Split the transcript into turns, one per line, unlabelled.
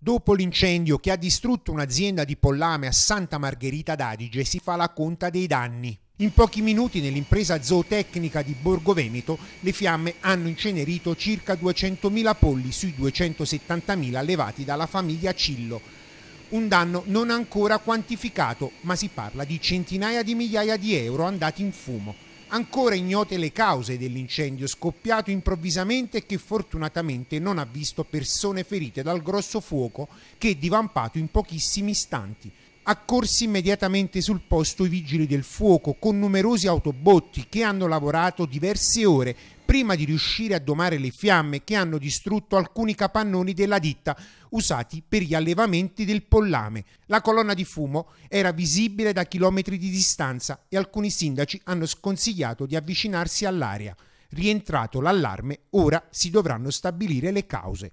Dopo l'incendio che ha distrutto un'azienda di pollame a Santa Margherita d'Adige si fa la conta dei danni. In pochi minuti nell'impresa zootecnica di Borgo Veneto le fiamme hanno incenerito circa 200.000 polli sui 270.000 allevati dalla famiglia Cillo. Un danno non ancora quantificato, ma si parla di centinaia di migliaia di euro andati in fumo ancora ignote le cause dell'incendio scoppiato improvvisamente che fortunatamente non ha visto persone ferite dal grosso fuoco che è divampato in pochissimi istanti. Accorsi immediatamente sul posto i vigili del fuoco con numerosi autobotti che hanno lavorato diverse ore prima di riuscire a domare le fiamme che hanno distrutto alcuni capannoni della ditta usati per gli allevamenti del pollame. La colonna di fumo era visibile da chilometri di distanza e alcuni sindaci hanno sconsigliato di avvicinarsi all'area. Rientrato l'allarme, ora si dovranno stabilire le cause.